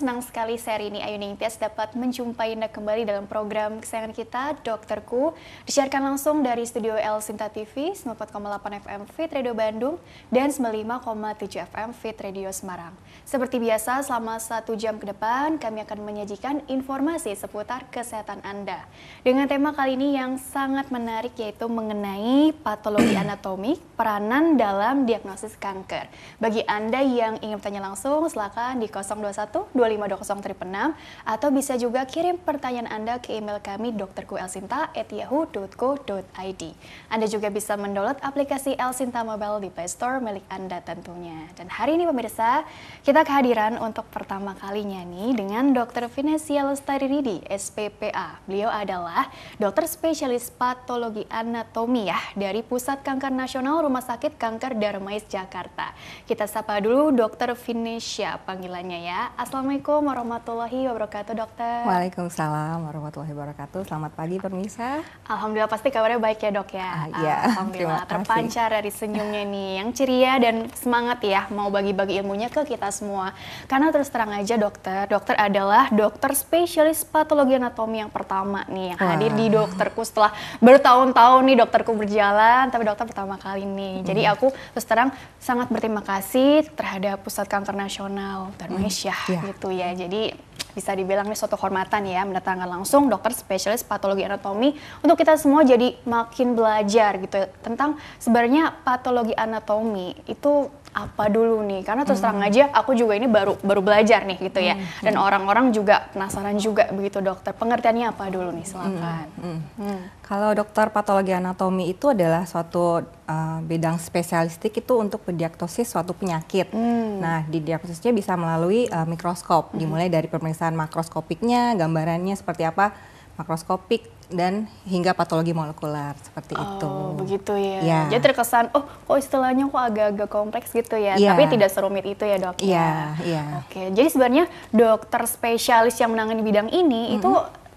senang sekali seri ini Ayu Ningtyas dapat menjumpai Anda kembali dalam program kesayangan kita, Dokterku. Disiarkan langsung dari studio L Sinta TV, 94,8 FM Fit Radio Bandung, dan 95,7 FM Fit Radio Semarang. Seperti biasa, selama satu jam ke depan, kami akan menyajikan informasi seputar kesehatan Anda. Dengan tema kali ini yang sangat menarik, yaitu mengenai patologi anatomi, peranan dalam diagnosis kanker. Bagi Anda yang ingin bertanya langsung, silakan di 021 2520636 atau bisa juga kirim pertanyaan Anda ke email kami drkuelsinta@yahoo.co.id. Anda juga bisa mendownload aplikasi Elsinta Mobile di Play Store milik Anda tentunya. Dan hari ini pemirsa, kita kehadiran untuk pertama kalinya nih dengan dokter Vinesia Lestari Ridi, SPPA. Beliau adalah dokter spesialis patologi anatomi ya dari Pusat Kanker Nasional Rumah Sakit Kanker Darmais Jakarta. Kita sapa dulu dokter Vinesia panggilannya ya. Assalamualaikum Assalamualaikum warahmatullahi wabarakatuh dokter. Waalaikumsalam warahmatullahi wabarakatuh. Selamat pagi pemirsa. Alhamdulillah pasti kabarnya baik ya dok ya. Ah, iya. Alhamdulillah terpancar dari senyumnya nih yang ceria dan semangat ya mau bagi-bagi ilmunya ke kita semua. Karena terus terang aja dokter, dokter adalah dokter spesialis patologi anatomi yang pertama nih yang Wah. hadir di dokterku setelah bertahun-tahun nih dokterku berjalan tapi dokter pertama kali nih. Hmm. Jadi aku terus terang sangat berterima kasih terhadap Pusat Kanker Nasional dan Malaysia hmm. ya. Iya. gitu ya. Jadi bisa dibilang ini suatu kehormatan ya mendatangkan langsung dokter spesialis patologi anatomi untuk kita semua jadi makin belajar gitu tentang sebenarnya patologi anatomi itu apa dulu nih karena terus terang hmm. aja aku juga ini baru baru belajar nih gitu ya hmm, hmm. dan orang-orang juga penasaran juga begitu dokter pengertiannya apa dulu nih silakan hmm. Hmm. kalau dokter patologi anatomi itu adalah suatu uh, bidang spesialistik itu untuk mendiagnosis suatu penyakit hmm. nah diagnosisnya bisa melalui uh, mikroskop dimulai dari pemeriksaan makroskopiknya gambarannya seperti apa makroskopik dan hingga patologi molekular seperti oh, itu. begitu ya. ya. Jadi terkesan oh kok istilahnya kok agak-agak kompleks gitu ya, ya. tapi tidak serumit itu ya dok. Iya, iya. Ya. Oke, jadi sebenarnya dokter spesialis yang menangani bidang ini mm -hmm. itu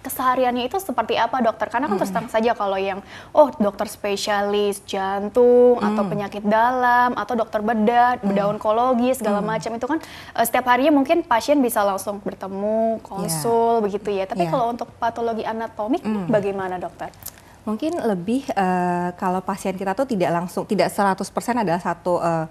kesehariannya itu seperti apa dokter? Karena kan terus terang saja kalau yang oh dokter spesialis jantung mm. atau hmm. penyakit dalam atau dokter bedah, mm. bedah onkologi segala mm. macam itu kan uh, setiap harinya mungkin pasien bisa langsung bertemu, konsul yeah. begitu ya. Tapi yeah. kalau untuk patologi anatomik mm. bagaimana dokter? Mungkin lebih uh, kalau pasien kita tuh tidak langsung tidak 100% adalah satu uh,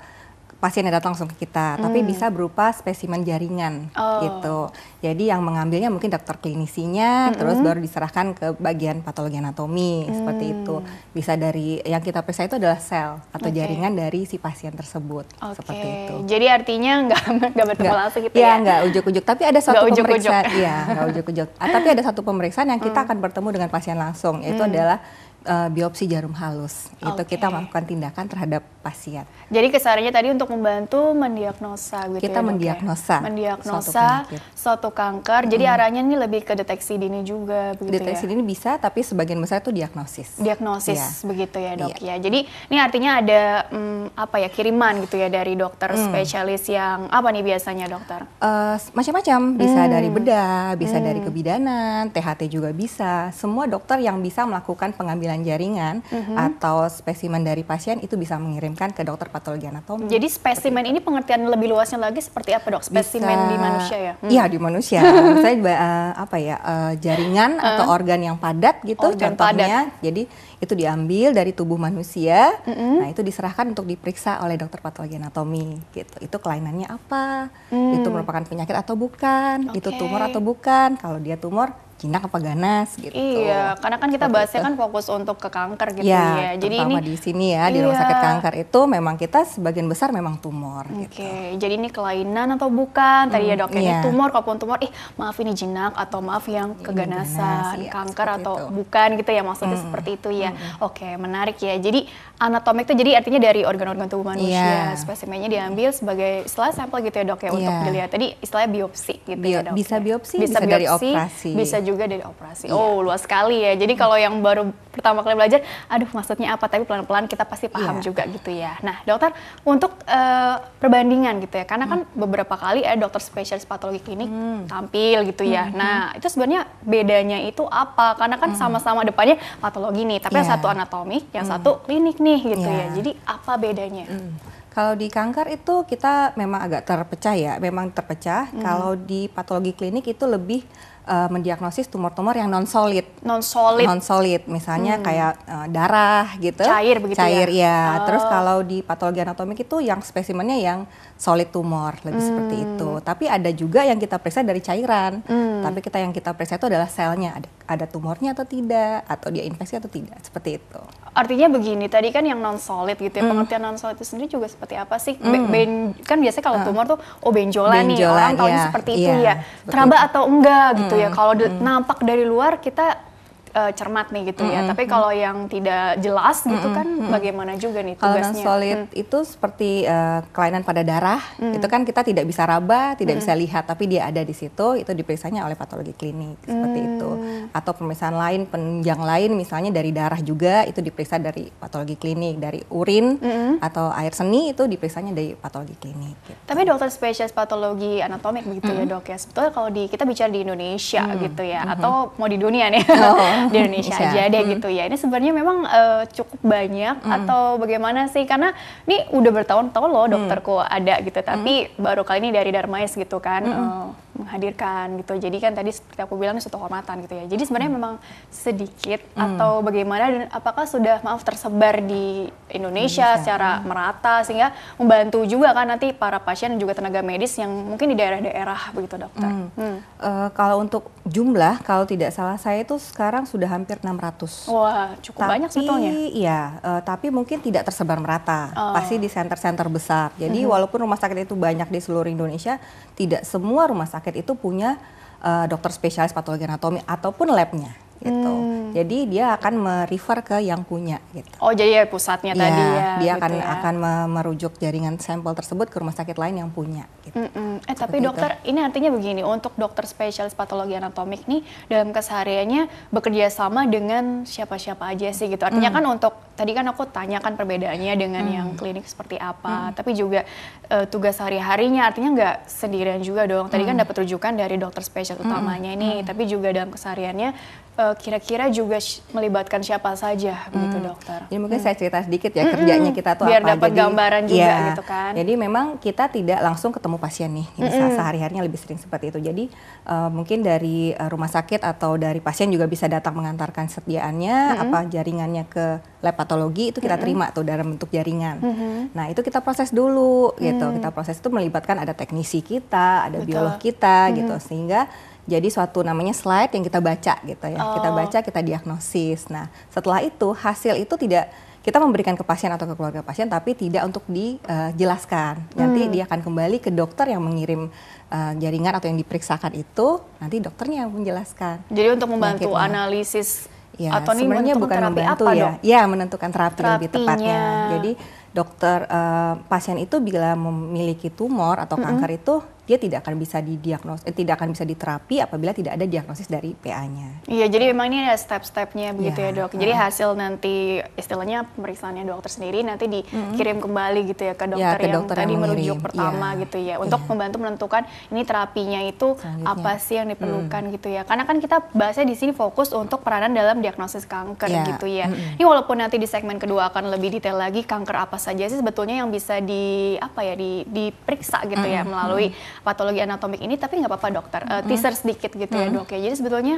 pasien yang datang langsung ke kita, hmm. tapi bisa berupa spesimen jaringan oh. gitu. Jadi yang mengambilnya mungkin dokter klinisinya, hmm. terus baru diserahkan ke bagian patologi anatomi hmm. seperti itu. Bisa dari yang kita periksa itu adalah sel atau okay. jaringan dari si pasien tersebut okay. seperti itu. Jadi artinya nggak nggak bertemu langsung gitu iya, ya? Iya nggak ujuk-ujuk, tapi ada satu pemeriksaan, ujuk iya, nggak ujuk-ujuk. Ah, tapi ada satu pemeriksaan yang kita hmm. akan bertemu dengan pasien langsung, yaitu hmm. adalah uh, biopsi jarum halus. Okay. Itu kita melakukan tindakan terhadap pasien. Jadi kesarannya tadi untuk membantu mendiagnosa gitu Kita ya, mendiagnosa. Ya? Okay. Mendiagnosa suatu kanker. Suatu kanker. Hmm. Jadi arahnya ini lebih ke deteksi dini juga begitu ya? Deteksi ya? dini bisa tapi sebagian besar itu diagnosis. Diagnosis ya. begitu ya, Dok ya. ya. Jadi ini artinya ada um, apa ya kiriman gitu ya dari dokter hmm. spesialis yang apa nih biasanya, Dokter? Uh, macam-macam, bisa hmm. dari bedah, bisa hmm. dari mm. kebidanan, THT juga bisa. Semua dokter yang bisa melakukan pengambilan jaringan mm-hmm. atau spesimen dari pasien itu bisa mengirimkan ke dokter patologi anatomi. Jadi spesimen ini pengertian lebih luasnya lagi seperti apa dok? Spesimen bisa, di manusia ya? Iya hmm. di manusia. Saya uh, apa ya uh, jaringan uh. atau organ yang padat gitu contohnya. Padat. Jadi itu diambil dari tubuh manusia. Mm-hmm. Nah itu diserahkan untuk diperiksa oleh dokter patologi anatomi gitu. Itu kelainannya apa? Mm. Itu merupakan penyakit atau bukan? Okay. Itu tumor atau bukan? Kalau dia tumor jinak apa ganas gitu. Iya, karena kan kita bahasnya kan fokus untuk ke kanker gitu ya. ya. Jadi ini di sini ya di iya. rumah sakit kanker itu memang kita sebagian besar memang tumor. Oke, okay. gitu. jadi ini kelainan atau bukan? Tadi ya, hmm, ya dok, iya. ini tumor, kalaupun tumor, eh maaf ini jinak atau maaf yang iya, keganasan, ganas, iya, kanker atau itu. bukan gitu ya maksudnya hmm, seperti itu ya. Hmm. Oke, okay, menarik ya. Jadi anatomik itu jadi artinya dari organ-organ tubuh iya. manusia, iya. spesimennya diambil sebagai setelah sampel gitu ya dok ya iya. untuk dilihat. Tadi istilahnya biopsi gitu ya, Bio, ya dok. Bisa ya. biopsi, bisa, bisa biopsi, dari operasi, bisa juga juga dari operasi. Iya. Oh, luas sekali ya. Jadi hmm. kalau yang baru pertama kali belajar, aduh maksudnya apa, tapi pelan-pelan kita pasti paham iya. juga gitu ya. Nah, dokter, untuk uh, perbandingan gitu ya, karena kan hmm. beberapa kali ada dokter spesialis patologi klinik hmm. tampil gitu ya. Hmm. Nah, itu sebenarnya bedanya itu apa? Karena kan hmm. sama-sama hmm. depannya patologi nih, tapi yeah. yang iya. satu anatomi yang hmm. satu klinik nih gitu yeah. ya. Jadi apa bedanya? Hmm. Kalau di kanker itu kita memang agak terpecah ya, memang terpecah. Hmm. Kalau di patologi klinik itu lebih uh, mendiagnosis tumor-tumor yang non solid. Non solid. Non solid, misalnya hmm. kayak uh, darah gitu. Cair begitu ya? Cair ya. ya. Oh. Terus kalau di patologi anatomik itu yang spesimennya yang solid tumor lebih hmm. seperti itu. Tapi ada juga yang kita periksa dari cairan. Hmm. Tapi kita yang kita periksa itu adalah selnya ada ada tumornya atau tidak atau dia infeksi atau tidak seperti itu. Artinya begini, tadi kan yang non solid gitu ya. Hmm. Pengertian non solid itu sendiri juga seperti apa sih? Hmm. Ben, ben kan biasanya kalau ah. tumor tuh oh benjolan, benjolan nih, orang tahunya ya, seperti itu iya. ya. Teraba atau enggak gitu ya. Hmm, kalau hmm. nampak dari luar kita uh, cermat nih gitu mm -hmm. ya. Tapi kalau yang tidak jelas gitu mm -hmm. kan mm -hmm. bagaimana juga nih tugasnya? Kalau solid mm. itu seperti uh, kelainan pada darah, mm. itu kan kita tidak bisa raba, tidak mm. bisa lihat, tapi dia ada di situ, itu diperiksanya oleh patologi klinik seperti mm. itu. Atau pemeriksaan lain, penunjang lain misalnya dari darah juga itu diperiksa dari patologi klinik, dari urin mm -hmm. atau air seni itu diperiksanya dari patologi klinik. Gitu. Tapi dokter spesialis patologi anatomik begitu mm -hmm. ya dok ya. Sebetulnya kalau di kita bicara di Indonesia mm -hmm. gitu ya, mm -hmm. atau mau di dunia nih. Oh. di Indonesia aja deh hmm. gitu ya. Ini sebenarnya memang uh, cukup banyak hmm. atau bagaimana sih? Karena ini udah bertahun-tahun loh hmm. dokterku hmm. ada gitu, tapi hmm. baru kali ini dari Darmais gitu kan. Hmm. Uh, menghadirkan gitu. Jadi kan tadi seperti aku bilang suatu kehormatan gitu ya. Jadi sebenarnya hmm. memang sedikit hmm. atau bagaimana dan apakah sudah maaf tersebar di Indonesia, Indonesia. secara hmm. merata sehingga membantu juga kan nanti para pasien dan juga tenaga medis yang mungkin di daerah-daerah begitu dokter. Hmm. Hmm. Uh, kalau untuk jumlah kalau tidak salah saya itu sekarang sudah hampir 600. Wah, cukup tapi, banyak sebetulnya. Iya, uh, tapi mungkin tidak tersebar merata. Uh. Pasti di center-center besar. Jadi hmm. walaupun rumah sakit itu banyak di seluruh Indonesia, tidak semua rumah sakit sakit itu punya uh, dokter spesialis patologi anatomi ataupun labnya gitu. Hmm. Jadi dia akan merefer ke yang punya gitu. Oh, jadi ya pusatnya ya, tadi ya. Dia gitu akan ya. akan merujuk jaringan sampel tersebut ke rumah sakit lain yang punya gitu. Mm -mm. Eh, Seperti tapi dokter, itu. ini artinya begini, untuk dokter spesialis patologi anatomik nih dalam kesehariannya bekerja sama dengan siapa-siapa aja sih gitu. Artinya mm. kan untuk tadi kan aku tanyakan perbedaannya dengan hmm. yang mm. klinik seperti apa, hmm. tapi juga uh, tugas hari harinya artinya nggak sendirian juga dong. Tadi hmm. kan mm. dapat rujukan dari dokter spesial utamanya utamanya ini, hmm. tapi juga dalam kesehariannya Eh, kira-kira juga melibatkan siapa saja gitu, hmm. begitu dokter. Jadi ya, mungkin hmm. saya cerita sedikit ya hmm. kerjanya kita tuh Biar apa. Biar dapat gambaran iya. juga ya, gitu kan. Jadi memang kita tidak langsung ketemu pasien nih, gitu. hmm. sehari-harinya lebih sering seperti itu. Jadi uh, mungkin dari eh, rumah sakit atau dari pasien juga bisa datang mengantarkan sediaannya, hmm. apa jaringannya ke lab patologi itu kita hmm. terima tuh dalam bentuk jaringan. -hmm. Nah itu kita proses dulu gitu, hmm. kita proses itu melibatkan ada teknisi kita, ada Betul. biolog kita gitu. -hmm. gitu sehingga jadi suatu namanya slide yang kita baca gitu ya. Oh. Kita baca, kita diagnosis. Nah, setelah itu hasil itu tidak kita memberikan ke pasien atau ke keluarga pasien tapi tidak untuk dijelaskan. Uh, nanti hmm. dia akan kembali ke dokter yang mengirim uh, jaringan atau yang diperiksakan itu, nanti dokternya yang menjelaskan. Jadi untuk membantu Mungkin, analisis ya, atau sebenarnya bukan membantu apa, ya, dok? ya menentukan terapi Terapinya. lebih tepatnya. Jadi dokter uh, pasien itu bila memiliki tumor atau kanker -hmm. itu dia tidak akan bisa didiagnosis eh, tidak akan bisa diterapi apabila tidak ada diagnosis dari PA-nya. Iya, jadi memang ini ada step-stepnya begitu ya, ya dok. Jadi uh. hasil nanti istilahnya pemeriksaannya dokter sendiri nanti dikirim kembali gitu ya ke dokter, ya, ke dokter yang, yang tadi merujuk pertama ya. gitu ya untuk ya. membantu menentukan ini terapinya itu Selanjutnya. apa sih yang diperlukan hmm. gitu ya. Karena kan kita bahasnya di sini fokus untuk peranan dalam diagnosis kanker ya. gitu ya. Hmm. Ini walaupun nanti di segmen kedua akan lebih detail lagi kanker apa saja sih sebetulnya yang bisa di apa ya di diperiksa gitu hmm. ya melalui hmm patologi anatomik ini, tapi nggak apa-apa dokter. Uh, Teaser sedikit gitu mm-hmm. ya dok ya. Jadi sebetulnya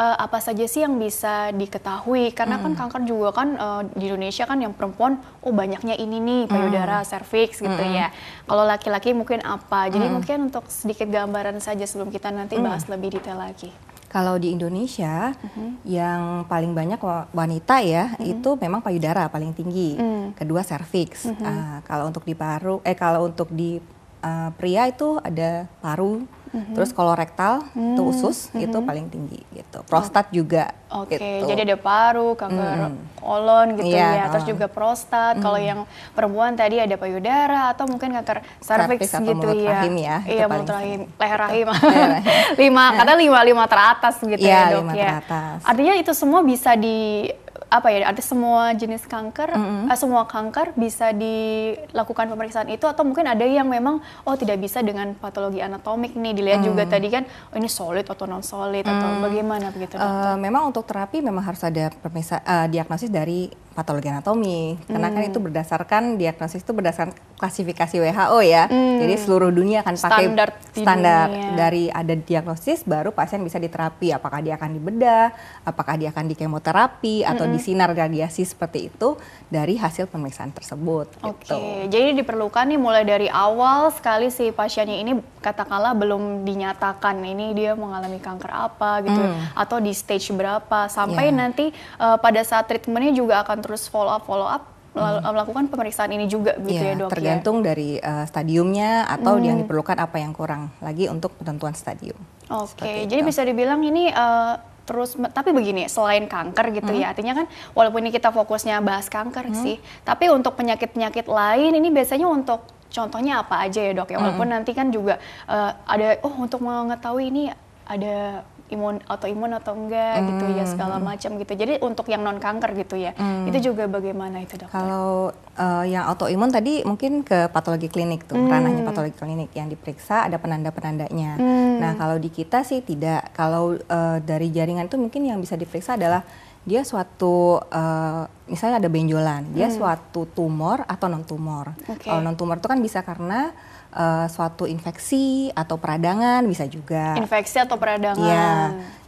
uh, apa saja sih yang bisa diketahui? Karena mm-hmm. kan kanker juga kan uh, di Indonesia kan yang perempuan, oh banyaknya ini nih payudara, mm-hmm. serviks gitu mm-hmm. ya. Kalau laki-laki mungkin apa? Jadi mm-hmm. mungkin untuk sedikit gambaran saja sebelum kita nanti mm-hmm. bahas lebih detail lagi kalau di Indonesia mm-hmm. yang paling banyak wanita ya mm-hmm. itu memang payudara paling tinggi, mm. kedua serviks. Mm-hmm. Uh, kalau untuk di paru, eh kalau untuk di uh, pria itu ada paru, mm-hmm. terus kolorektal mm-hmm. itu usus mm-hmm. itu paling tinggi gitu. Prostat oh. juga. Oke, okay, gitu. jadi ada paru, kanker mm-hmm. kolon gitu yeah, ya. Terus ah. juga prostat. Mm-hmm. Kalau yang perempuan tadi ada payudara atau mungkin kanker serviks gitu ya. Rahim ya. Iya, mulut rahim, leher gitu. rahim. Iya, iya. lima, kata lima lima teratas gitu yeah, ya, Dok lima ya. Teratas. Artinya itu semua bisa di apa ya ada semua jenis kanker mm -hmm. uh, semua kanker bisa dilakukan pemeriksaan itu atau mungkin ada yang memang oh tidak bisa dengan patologi anatomik nih dilihat mm. juga tadi kan oh ini solid atau non solid mm. atau bagaimana begitu Uh, memang untuk terapi memang harus ada pemirsa uh, eh, diagnosis dari patologi anatomi. Karena kan hmm. itu berdasarkan diagnosis itu berdasarkan klasifikasi WHO ya. Hmm. Jadi seluruh dunia akan pakai standar, standar dunia. dari ada diagnosis baru pasien bisa diterapi. Apakah dia akan dibedah, apakah dia akan di kemoterapi atau hmm. disinar radiasi seperti itu dari hasil pemeriksaan tersebut. Gitu. Oke. Jadi diperlukan nih mulai dari awal sekali si pasiennya ini katakanlah belum dinyatakan ini dia mengalami kanker apa gitu hmm. atau di stage berapa sampai yeah. nanti uh, pada saat treatmentnya juga akan terus follow up follow up hmm. melakukan pemeriksaan ini juga gitu ya, ya dok ya? tergantung ya? dari uh, stadiumnya atau hmm. yang diperlukan apa yang kurang lagi untuk penentuan stadium oke okay. jadi bisa dibilang ini uh, terus tapi begini selain kanker gitu ya, hmm. ya artinya kan walaupun ini kita fokusnya bahas kanker hmm. sih tapi untuk penyakit penyakit lain ini biasanya untuk contohnya apa aja ya dok ya hmm. walaupun hmm. nanti kan juga uh, ada oh untuk mengetahui ini ada imun autoimun atau enggak hmm. gitu ya hmm. segala macam gitu. Jadi untuk yang non kanker gitu ya, hmm. itu juga bagaimana itu dokter? Kalau uh, yang autoimun tadi mungkin ke patologi klinik tuh, hmm. ranahnya patologi klinik yang diperiksa ada penanda-penandanya. Hmm. Nah kalau di kita sih tidak. Kalau uh, dari jaringan itu mungkin yang bisa diperiksa adalah dia suatu uh, misalnya ada benjolan, dia hmm. suatu tumor atau non tumor. Okay. Kalau non tumor itu kan bisa karena uh, suatu infeksi atau peradangan bisa juga. Infeksi atau peradangan. Iya,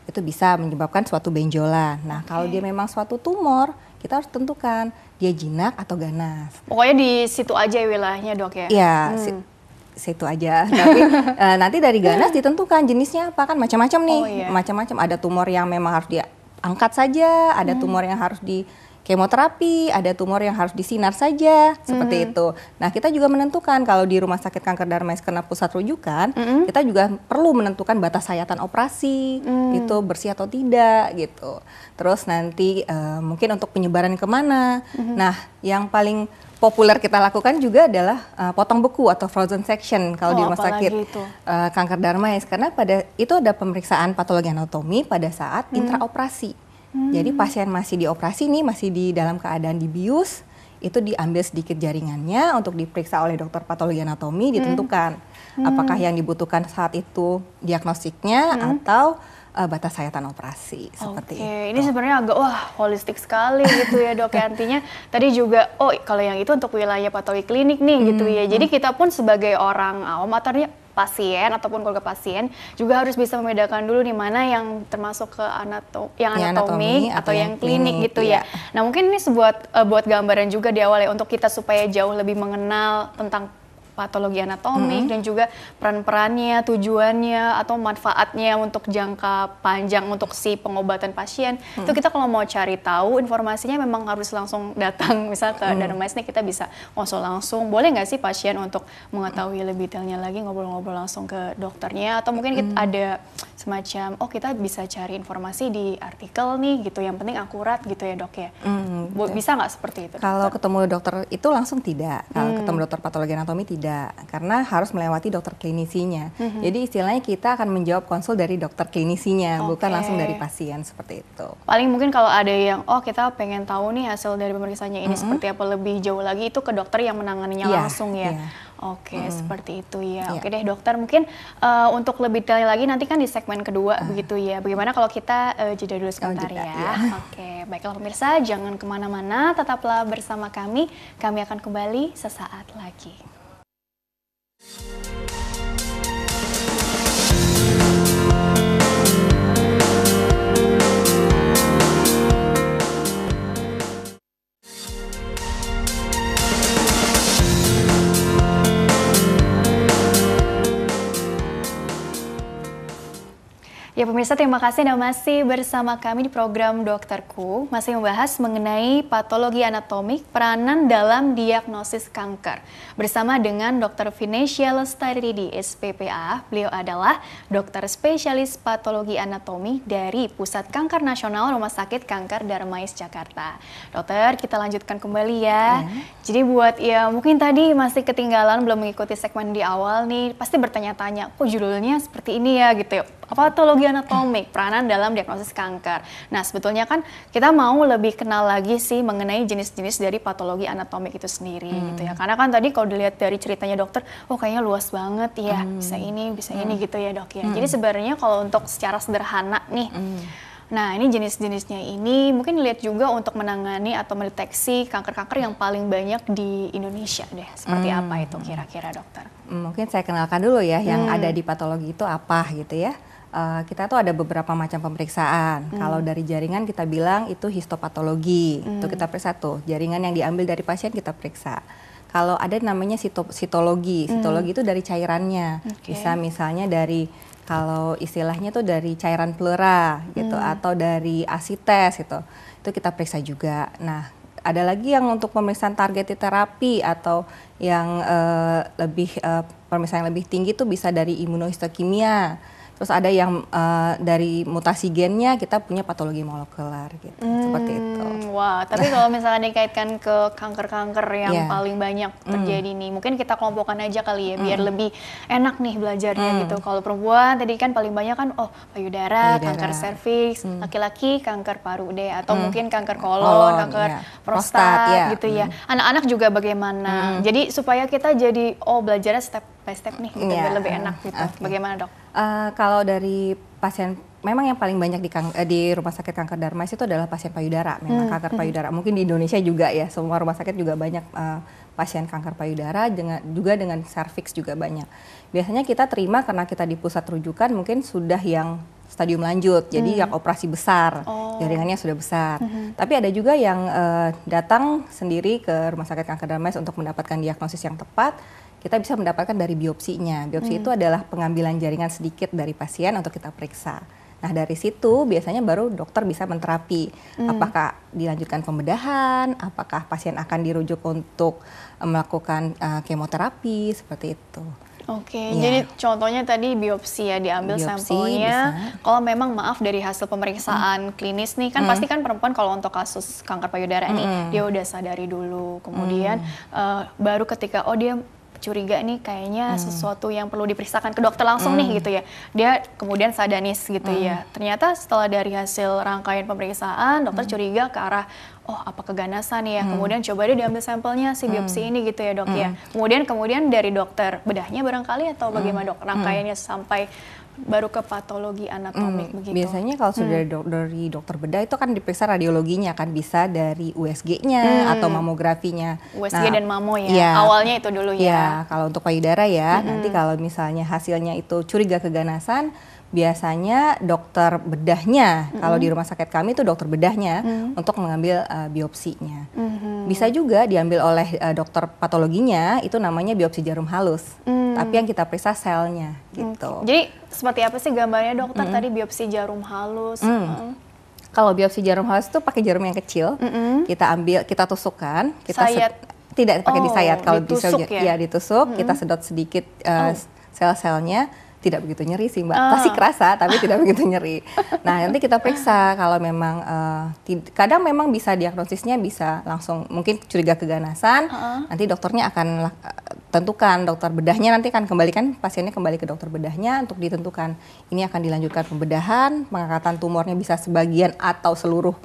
itu bisa menyebabkan suatu benjolan. Nah, okay. kalau dia memang suatu tumor, kita harus tentukan dia jinak atau ganas. Pokoknya di situ aja ya wilayahnya, Dok ya. Iya, hmm. si situ aja. Tapi uh, nanti dari ganas ditentukan jenisnya apa kan macam-macam nih. Oh, iya. Macam-macam ada tumor yang memang harus diangkat saja, ada hmm. tumor yang harus di kemoterapi, ada tumor yang harus disinar saja, seperti mm-hmm. itu. Nah, kita juga menentukan kalau di Rumah Sakit Kanker Darmais kena pusat rujukan, mm-hmm. kita juga perlu menentukan batas sayatan operasi, mm. itu bersih atau tidak gitu. Terus nanti uh, mungkin untuk penyebaran kemana. Mm-hmm. Nah, yang paling populer kita lakukan juga adalah uh, potong beku atau frozen section kalau oh, di rumah sakit itu? Uh, kanker darmais karena pada itu ada pemeriksaan patologi anatomi pada saat hmm. intraoperasi. Hmm. Jadi pasien masih dioperasi nih, masih di dalam keadaan dibius, itu diambil sedikit jaringannya untuk diperiksa oleh dokter patologi anatomi ditentukan hmm. apakah yang dibutuhkan saat itu diagnostiknya hmm. atau uh, eh, batas sayatan operasi seperti okay. itu. Ini sebenarnya agak wah holistik sekali gitu ya dok. artinya tadi juga oh kalau yang itu untuk wilayah patologi klinik nih gitu hmm. gitu ya. Hmm. Jadi kita pun sebagai orang awam atarnya pasien ataupun keluarga pasien juga harus bisa membedakan dulu di mana yang termasuk ke anato yang ya, anatomi, anatomi atau, atau yang klinik, klinik gitu iya. ya. Nah mungkin ini sebuat uh, buat gambaran juga di awal ya untuk kita supaya jauh lebih mengenal tentang patologi anatomik -hmm. dan juga peran-perannya, tujuannya atau manfaatnya untuk jangka panjang untuk si pengobatan pasien. Mm -hmm. Itu kita kalau mau cari tahu informasinya memang harus langsung datang misal ke mm -hmm. nih kita bisa ngobrol langsung. Boleh nggak sih pasien untuk mengetahui lebih detailnya lagi ngobrol-ngobrol langsung ke dokternya atau mungkin kita -hmm. ada semacam oh kita bisa cari informasi di artikel nih gitu yang penting akurat gitu ya dok ya. -hmm. Bisa nggak seperti itu? Kalau ketemu dokter itu langsung tidak. Kalau -hmm. ketemu dokter patologi anatomi tidak karena harus melewati dokter klinisinya. Mm-hmm. Jadi istilahnya kita akan menjawab konsul dari dokter klinisinya, okay. bukan langsung dari pasien seperti itu. Paling mungkin kalau ada yang oh kita pengen tahu nih hasil dari pemeriksaannya ini mm-hmm. seperti apa lebih jauh lagi itu ke dokter yang menanganinya yeah, langsung ya. Yeah. Oke, okay, hmm. seperti itu ya. Yeah. Oke deh dokter, mungkin uh, untuk lebih detail lagi nanti kan di segmen kedua uh. begitu ya. Bagaimana kalau kita uh, jeda dulu oh, sebentar oh, ya. Yeah. Oke, okay. baiklah pemirsa, jangan kemana-mana, tetaplah bersama kami. Kami akan kembali sesaat lagi. you Ya pemirsa terima kasih Anda masih bersama kami di program Dokterku masih membahas mengenai patologi anatomik peranan dalam diagnosis kanker bersama dengan Dr. Vinesia Lestari di SPPA. Beliau adalah dokter spesialis patologi anatomi dari Pusat Kanker Nasional Rumah Sakit Kanker Darmais Jakarta. Dokter, kita lanjutkan kembali ya. Hmm. Jadi buat ya mungkin tadi masih ketinggalan belum mengikuti segmen di awal nih, pasti bertanya-tanya kok judulnya seperti ini ya gitu ya patologi anatomik, peranan dalam diagnosis kanker. Nah, sebetulnya kan kita mau lebih kenal lagi sih mengenai jenis-jenis dari patologi anatomik itu sendiri hmm. gitu ya. Karena kan tadi kalau dilihat dari ceritanya dokter, oh kayaknya luas banget ya, hmm. bisa ini, bisa hmm. ini gitu ya, Dok ya. Hmm. Jadi sebenarnya kalau untuk secara sederhana nih hmm. Nah, ini jenis-jenisnya ini mungkin lihat juga untuk menangani atau mendeteksi kanker-kanker yang paling banyak di Indonesia deh. Seperti hmm. apa itu kira-kira, dokter? Hmm, mungkin saya kenalkan dulu ya yang hmm. ada di patologi itu apa gitu ya uh, kita tuh ada beberapa macam pemeriksaan. Hmm. Kalau dari jaringan kita bilang itu histopatologi, hmm. itu kita periksa tuh jaringan yang diambil dari pasien kita periksa. Kalau ada namanya sito sitologi, hmm. sitologi itu dari cairannya, okay. bisa misalnya dari kalau istilahnya tuh dari cairan pleura gitu hmm. atau dari asites gitu. Itu kita periksa juga. Nah, ada lagi yang untuk pemeriksaan target terapi atau yang uh, lebih uh, pemeriksaan yang lebih tinggi itu bisa dari imunohistokimia. Terus ada yang uh, dari mutasi gennya kita punya patologi molekular gitu, hmm, seperti itu. Hmm, wah, tapi kalau misalnya dikaitkan ke kanker-kanker yang yeah. paling banyak hmm. terjadi mm. nih, mungkin kita kelompokkan aja kali ya, mm. biar hmm. lebih enak nih belajarnya mm. gitu. Kalau perempuan tadi kan paling banyak kan, oh payudara, payudara. kanker serviks, laki-laki kanker paru deh, atau mungkin kanker kolon, kolon iya. kanker yeah. prostat, yeah. gitu ya. Anak-anak juga bagaimana? Jadi supaya kita jadi oh belajarnya step by step nih yeah. lebih enak eh, gitu. Okay. Bagaimana dok? Uh, kalau dari pasien memang yang paling banyak di, eh, di rumah sakit kanker darmais itu adalah pasien payudara. Memang hmm. kanker hmm. payudara. Mungkin di Indonesia juga ya, semua rumah sakit juga banyak uh, pasien kanker payudara dengan juga dengan serviks juga banyak. Biasanya kita terima karena kita di pusat rujukan mungkin sudah yang stadium lanjut. Jadi hmm. yang operasi besar, oh. jaringannya sudah besar. Hmm. hmm. Tapi ada juga yang uh, datang sendiri ke rumah sakit kanker darmais untuk mendapatkan diagnosis yang tepat kita bisa mendapatkan dari biopsinya. Biopsi hmm. itu adalah pengambilan jaringan sedikit dari pasien untuk kita periksa. Nah dari situ biasanya baru dokter bisa menterapi hmm. apakah dilanjutkan pembedahan, apakah pasien akan dirujuk untuk eh, melakukan uh, kemoterapi seperti itu. Oke, ya. jadi contohnya tadi biopsi ya diambil biopsi, sampelnya. Bisa. Kalau memang maaf dari hasil pemeriksaan hmm. klinis nih kan hmm. pasti kan perempuan kalau untuk kasus kanker payudara hmm. ini dia udah sadari dulu, kemudian hmm. uh, baru ketika oh dia curiga nih kayaknya hmm. sesuatu yang perlu diperiksakan ke dokter langsung hmm. nih gitu ya. Dia kemudian sadanis gitu ya. hmm. ya. Ternyata setelah dari hasil rangkaian pemeriksaan, dokter hmm. curiga ke arah oh apa keganasan ya. Hmm. Kemudian coba dia diambil sampelnya si hmm. biopsi hmm. ini gitu ya, Dok ya. hmm. ya. Kemudian kemudian dari dokter bedahnya barangkali atau bagaimana, Dok? Hmm. Hmm. Rangkaiannya hmm. sampai baru ke patologi anatomik hmm, begitu. Biasanya kalau hmm. sudah do dari dokter bedah itu kan diperiksa radiologinya kan bisa dari USG-nya hmm. atau mamografinya. USG nah, dan mamo ya. ya. Awalnya itu dulu ya. Ya, kalau untuk payudara ya. Hmm. Nanti kalau misalnya hasilnya itu curiga keganasan biasanya dokter bedahnya mm-hmm. kalau di rumah sakit kami itu dokter bedahnya mm-hmm. untuk mengambil uh, biopsinya mm-hmm. bisa juga diambil oleh uh, dokter patologinya itu namanya biopsi jarum halus mm-hmm. tapi yang kita periksa selnya gitu mm-hmm. jadi seperti apa sih gambarnya dokter mm-hmm. tadi biopsi jarum halus mm-hmm. mm kalau biopsi jarum halus itu pakai jarum yang kecil, mm -hmm. kita ambil, kita tusukkan, kita sayat. tidak pakai oh, disayat, kalau bisa, ya? ya ditusuk, mm -hmm. kita sedot sedikit uh, oh. sel-selnya, tidak begitu nyeri sih mbak. Pasti ah. Pasti kerasa tapi tidak begitu nyeri. Nah nanti kita periksa kalau memang uh, kadang memang bisa diagnosisnya bisa langsung mungkin curiga keganasan. Uh-uh. Nanti dokternya akan eh, tentukan dokter bedahnya nanti akan kembalikan pasiennya kembali ke dokter bedahnya untuk ditentukan ini akan dilanjutkan pembedahan pengangkatan tumornya bisa sebagian atau seluruh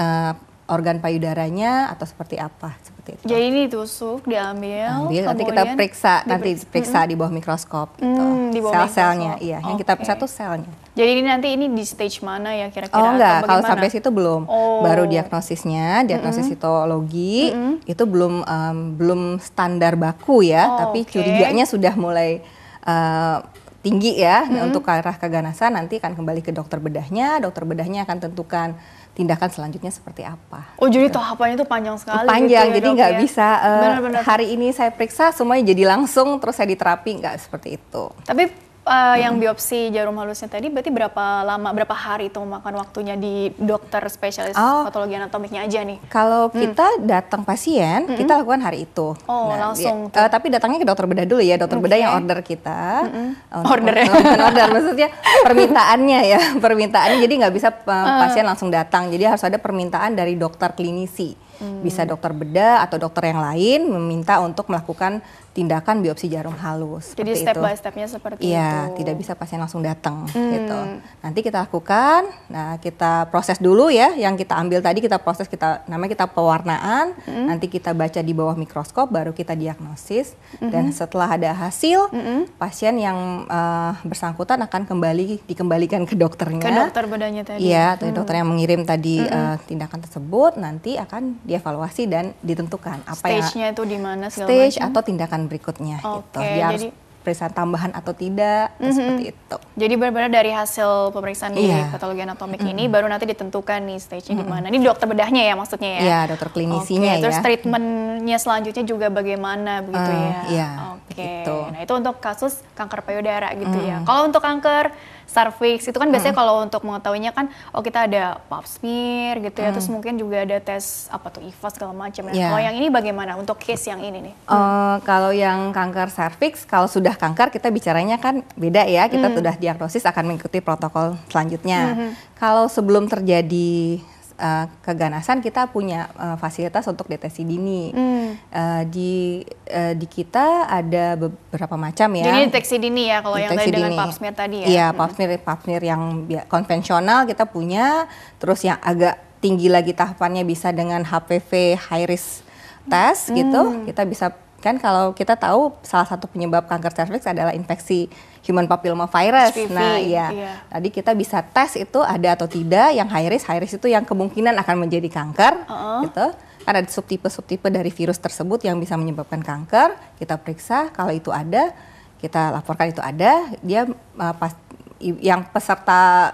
uh, organ payudaranya atau seperti apa seperti itu. Jadi ya, ditusuk, diambil, Ambil, nanti kita periksa, nanti periksa mm di bawah mikroskop gitu. Mm, Sel-selnya, iya. Okay. Yang kita periksa tuh selnya. Jadi ini nanti ini di stage mana ya kira-kira? Oh enggak, kalau sampai situ belum. Oh. Baru diagnosisnya, diagnosis mm -hmm. sitologi mm -hmm. itu belum um, belum standar baku ya, oh, tapi okay. curiganya sudah mulai uh, tinggi ya. Mm -hmm. Nah, untuk arah keganasan nanti akan kembali ke dokter bedahnya, dokter bedahnya akan tentukan tindakan selanjutnya seperti apa. Oh jadi gitu. tahapannya itu panjang sekali. Panjang, gitu ya, jadi nggak ya? bisa uh, eh, Benar -benar. hari ini saya periksa semuanya jadi langsung terus saya diterapi nggak seperti itu. Tapi Uh, hmm. yang biopsi jarum halusnya tadi berarti berapa lama berapa hari itu memakan waktunya di dokter spesialis oh. patologi anatomiknya aja nih? Kalau hmm. kita datang pasien, hmm. kita lakukan hari itu. Oh, nah, langsung. Ya, uh, tapi datangnya ke dokter bedah dulu ya, dokter okay. Hmm, bedah iya. yang order kita. Hmm. hmm. Oh, order ya. order maksudnya permintaannya ya, permintaannya jadi nggak bisa uh. pasien langsung datang. Jadi harus ada permintaan dari dokter klinisi. Hmm. Bisa dokter bedah atau dokter yang lain meminta untuk melakukan tindakan biopsi jarum halus. Jadi step itu. by stepnya seperti ya, itu. Iya, tidak bisa pasien langsung datang hmm. gitu. Nanti kita lakukan, nah kita proses dulu ya, yang kita ambil tadi kita proses kita namanya kita pewarnaan, hmm. nanti kita baca di bawah mikroskop, baru kita diagnosis hmm. dan setelah ada hasil, hmm. pasien yang uh, bersangkutan akan kembali dikembalikan ke dokternya. Ke dokter bedanya tadi. Iya, hmm. dokter yang mengirim tadi hmm. uh, tindakan tersebut, nanti akan dievaluasi dan ditentukan apa yang. Stage-nya itu di mana? Stage macam. atau tindakan pemeriksaan berikutnya okay, gitu. Dia jadi, harus pemeriksaan tambahan atau tidak mm -hmm. seperti itu. Jadi benar-benar dari hasil pemeriksaan yeah. di iya. patologi anatomik mm -hmm. ini baru nanti ditentukan nih stage-nya mm -hmm. gimana. Ini dokter bedahnya ya maksudnya ya. Iya, yeah, dokter klinisinya okay, ya. Terus treatmentnya selanjutnya juga bagaimana begitu uh, ya. Yeah, Oke. Okay. Nah, itu untuk kasus kanker payudara gitu mm. ya. Mhm. Kalau untuk kanker cervix itu kan biasanya hmm. kalau untuk mengetahuinya kan oh kita ada pap smear gitu ya terus hmm. mungkin juga ada tes apa tuh IVA segala macam yeah. Oh iya. yang ini bagaimana untuk case yang ini nih uh, kalau yang kanker cervix kalau sudah kanker kita bicaranya kan beda ya kita hmm. sudah diagnosis akan mengikuti protokol selanjutnya hmm. hmm. kalau sebelum terjadi uh, keganasan kita punya uh, fasilitas untuk deteksi dini. Hmm. Uh, di uh, di kita ada beberapa macam ya. Jadi deteksi dini ya kalau deteksi yang dengan pap smear tadi ya. Iya, pap smear hmm. pap smear yang konvensional kita punya, terus yang agak tinggi lagi tahapannya bisa dengan HPV high risk test gitu. hmm. gitu. Kita bisa kan kalau kita tahu salah satu penyebab kanker cervix adalah infeksi human papilloma virus. HPV, nah, ya iya. Tadi kita bisa tes itu ada atau tidak, yang high risk, high risk itu yang kemungkinan akan menjadi kanker, uh -uh. gitu. Kan ada subtipe-subtipe dari virus tersebut yang bisa menyebabkan kanker, kita periksa kalau itu ada, kita laporkan itu ada, dia uh, pas, yang peserta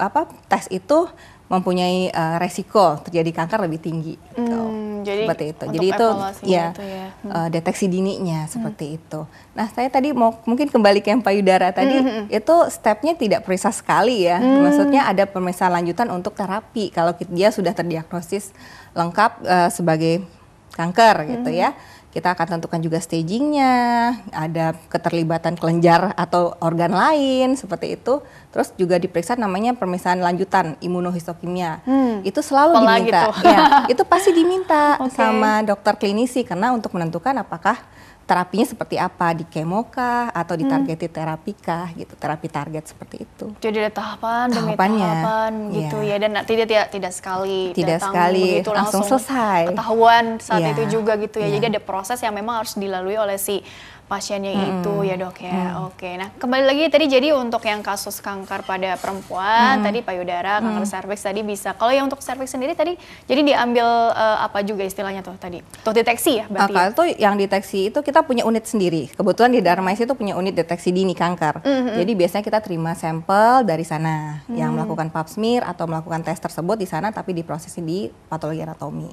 apa tes itu mempunyai uh, resiko terjadi kanker lebih tinggi. Gitu. Hmm, jadi seperti itu. Jadi itu ya, itu ya. Eh, hmm. Uh, deteksi dininya seperti hmm. itu. Nah saya tadi mau mungkin kembali ke yang payudara tadi hmm. hmm, hmm. itu stepnya tidak periksa sekali ya. Hmm. Maksudnya ada pemeriksaan lanjutan untuk terapi kalau dia sudah terdiagnosis lengkap uh, sebagai kanker gitu hmm. gitu ya. Kita akan tentukan juga stagingnya, ada keterlibatan kelenjar atau organ lain seperti itu. Terus juga diperiksa namanya pemeriksaan lanjutan imunohistokimia. Hmm. Itu selalu Pola diminta. Gitu. Ya, itu pasti diminta okay. sama dokter klinisi karena untuk menentukan apakah terapinya seperti apa di kemokah atau targeted hmm. terapi kah gitu terapi target seperti itu jadi ada tahapan demi Tahapannya, tahapan gitu iya. ya dan tidak tidak tidak sekali tidak datang sekali langsung, langsung selesai ketahuan saat yeah. itu juga gitu ya yeah. jadi iya. ada proses yang memang harus dilalui oleh si pasiennya hmm. itu ya dok ya. Hmm. Oke. Nah, kembali lagi tadi jadi untuk yang kasus kanker pada perempuan hmm. tadi payudara, mm. kanker hmm. serviks tadi bisa. Kalau yang untuk serviks sendiri tadi jadi diambil uh, apa juga istilahnya tuh tadi? Tuh deteksi ya berarti. Ya? Kalau itu yang deteksi itu kita punya unit sendiri. Kebetulan di Darmais itu punya unit deteksi dini kanker. Hmm. Jadi biasanya kita terima sampel dari sana hmm. yang mm. melakukan pap smear atau melakukan tes tersebut di sana tapi diproses di patologi anatomi.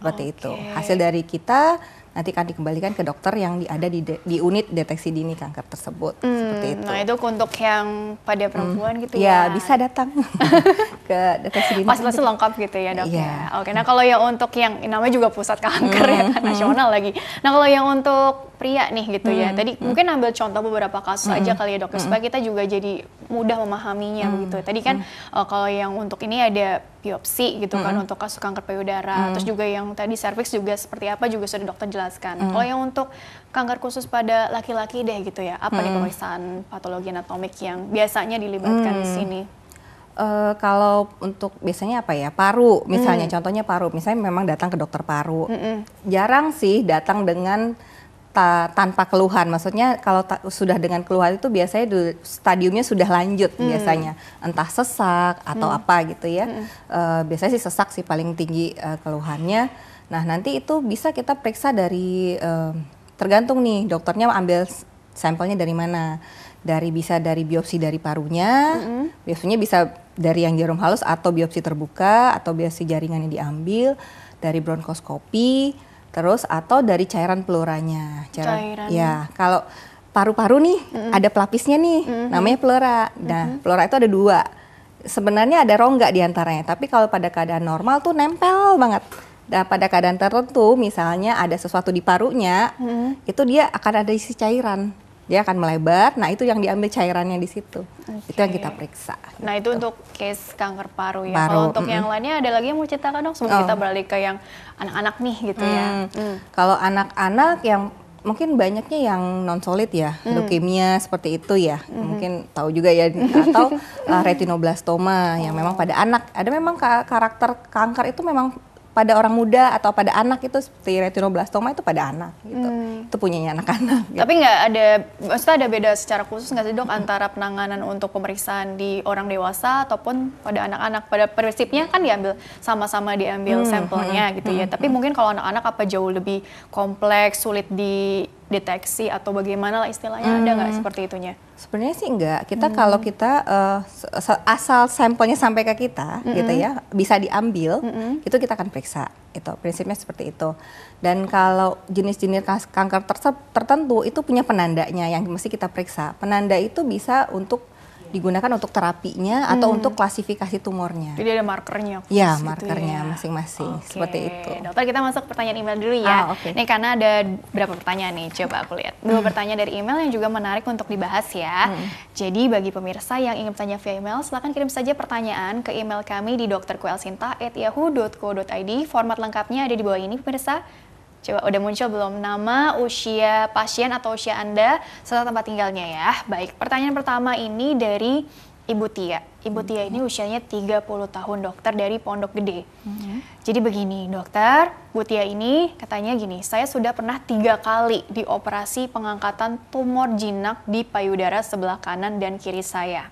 Seperti okay. itu. Hasil dari kita nanti akan dikembalikan ke dokter yang ada di, de, di unit deteksi dini kanker tersebut hmm, seperti itu. Nah itu untuk yang pada hmm. perempuan hmm, gitu ya? Ya bisa datang ke deteksi dini. Pas langsung lengkap gitu ya dok Yeah. Ya. Oke, nah kalau yang untuk yang namanya juga pusat kanker hmm, ya kan hmm. nasional lagi. Nah kalau yang untuk pria nih gitu ya. hmm. ya. Tadi hmm. mungkin ambil contoh beberapa kasus hmm. aja hmm. kali ya dokter hmm. supaya kita juga jadi mudah memahaminya hmm. begitu. Tadi kan hmm. uh, kalau yang untuk ini ada biopsi gitu kan hmm. kan untuk kasus kanker payudara, hmm. terus juga yang tadi serviks juga seperti apa juga sudah dokter jelaskan. Hmm. Kalau yang untuk kanker khusus pada laki-laki deh gitu ya, apa hmm. nih pemeriksaan patologi anatomik yang biasanya dilibatkan hmm. di sini? uh, kalau untuk biasanya apa ya paru misalnya mm. contohnya paru misalnya memang datang ke dokter paru mm -mm. jarang sih datang dengan ta tanpa keluhan. Maksudnya kalau sudah dengan keluhan itu biasanya stadiumnya sudah lanjut hmm. biasanya, entah sesak atau hmm. apa gitu ya. Hmm. E, biasanya sih sesak sih paling tinggi e, keluhannya. Nah nanti itu bisa kita periksa dari e, tergantung nih dokternya ambil sampelnya dari mana. Dari bisa dari biopsi dari parunya, -hmm. biasanya bisa dari yang jarum halus atau biopsi terbuka atau biasa jaringan yang diambil dari bronkoskopi Terus atau dari cairan peluranya. Cairan. cairan. Ya, kalau paru-paru nih mm-hmm. ada pelapisnya nih, mm-hmm. namanya pleura. Nah, mm-hmm. pleura itu ada dua. Sebenarnya ada rongga di antaranya, tapi kalau pada keadaan normal tuh nempel banget. Nah, pada keadaan tertentu, misalnya ada sesuatu di parunya, mm-hmm. itu dia akan ada isi cairan dia akan melebar. Nah itu yang diambil cairannya di situ. Okay. Itu yang kita periksa. Gitu. Nah itu gitu. untuk case kanker paru ya. Paru, Kalau untuk mm yang lainnya ada lagi yang mau ceritakan dong. Sebelum oh. kita balik ke yang anak-anak nih gitu ya. mm. ya. Mm. Kalau anak-anak yang mungkin banyaknya yang non solid ya, mm. leukemia seperti itu ya. Mm. Mungkin tahu juga ya atau uh, retinoblastoma oh. yang memang pada anak ada memang karakter kanker itu memang pada orang muda atau pada anak itu seperti retinoblastoma itu pada anak gitu. Hmm. Itu punyanya anak-anak. Gitu. Tapi nggak ada, maksudnya ada beda secara khusus nggak sih dok antara penanganan untuk pemeriksaan di orang dewasa ataupun pada anak-anak? Pada prinsipnya kan diambil sama-sama diambil hmm. sampelnya hmm. gitu ya. Hmm. Tapi hmm. mungkin kalau anak-anak apa jauh lebih kompleks, sulit di deteksi atau bagaimana lah istilahnya hmm. ada nggak hmm. seperti itunya? Sebenarnya sih enggak. Kita hmm. kalau kita uh, asal sampelnya sampai ke kita, hmm. gitu ya, bisa diambil, hmm. itu kita akan periksa. Itu prinsipnya seperti itu. Dan kalau jenis-jenis kanker tertentu itu punya penandanya yang mesti kita periksa. Penanda itu bisa untuk digunakan untuk terapinya atau hmm. untuk klasifikasi tumornya. Jadi ada markernya. Iya, gitu ya, markernya masing-masing okay. seperti itu. Dokter kita masuk pertanyaan email dulu ya. Ah, okay. Nih karena ada berapa pertanyaan nih coba aku lihat. Dua hmm. pertanyaan dari email yang juga menarik untuk dibahas ya. Hmm. Jadi bagi pemirsa yang ingin bertanya via email silahkan kirim saja pertanyaan ke email kami di dokterkuelsinta@yahoo.co.id. Format lengkapnya ada di bawah ini pemirsa. Coba udah muncul belum nama, usia pasien atau usia Anda serta tempat tinggalnya ya. Baik, pertanyaan pertama ini dari Ibu Tia. Ibu Tia ini hmm. usianya 30 tahun dokter dari Pondok Gede. Hmm. Jadi begini dokter, Bu Tia ini katanya gini, saya sudah pernah tiga kali dioperasi pengangkatan tumor jinak di payudara sebelah kanan dan kiri saya.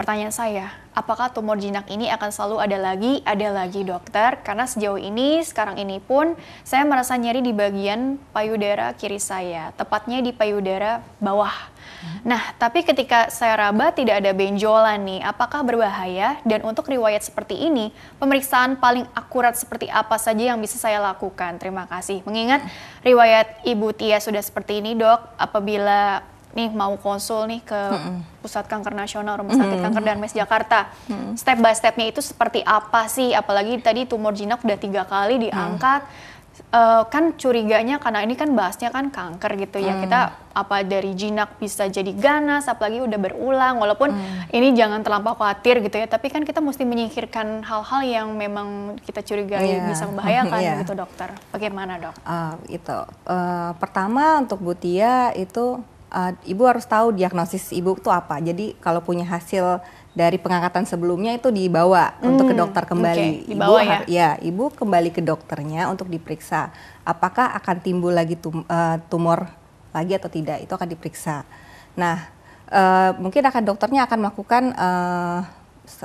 Pertanyaan saya, apakah tumor jinak ini akan selalu ada lagi, ada lagi dokter? Karena sejauh ini, sekarang ini pun saya merasa nyeri di bagian payudara kiri saya, tepatnya di payudara bawah. Hmm. Nah, tapi ketika saya raba tidak ada benjolan nih, apakah berbahaya? Dan untuk riwayat seperti ini, pemeriksaan paling akurat seperti apa saja yang bisa saya lakukan? Terima kasih. Mengingat riwayat Ibu Tia sudah seperti ini, Dok, apabila nih mau konsul nih ke hmm. pusat kanker nasional rumah sakit hmm. kanker mes Jakarta hmm. step by stepnya itu seperti apa sih apalagi tadi tumor jinak udah tiga kali mm. diangkat hmm. Uh, kan curiganya karena ini kan bahasnya kan kanker gitu ya hmm. kita apa dari jinak bisa jadi ganas apalagi udah berulang walaupun hmm. ini jangan terlampau khawatir gitu ya tapi kan kita mesti menyingkirkan hal-hal yang memang kita curigai yeah. bisa membahayakan yeah. gitu dokter bagaimana dok? Uh, itu uh, pertama untuk Butia itu uh, ibu harus tahu diagnosis ibu itu apa. Jadi kalau punya hasil dari pengangkatan sebelumnya itu dibawa hmm, untuk ke hmm, dokter kembali. Okay, dibawa ibu ya? ya, ibu kembali ke dokternya untuk diperiksa apakah akan timbul lagi tum, uh, tumor lagi atau tidak. Itu akan diperiksa. Nah, uh, mungkin akan dokternya akan melakukan uh,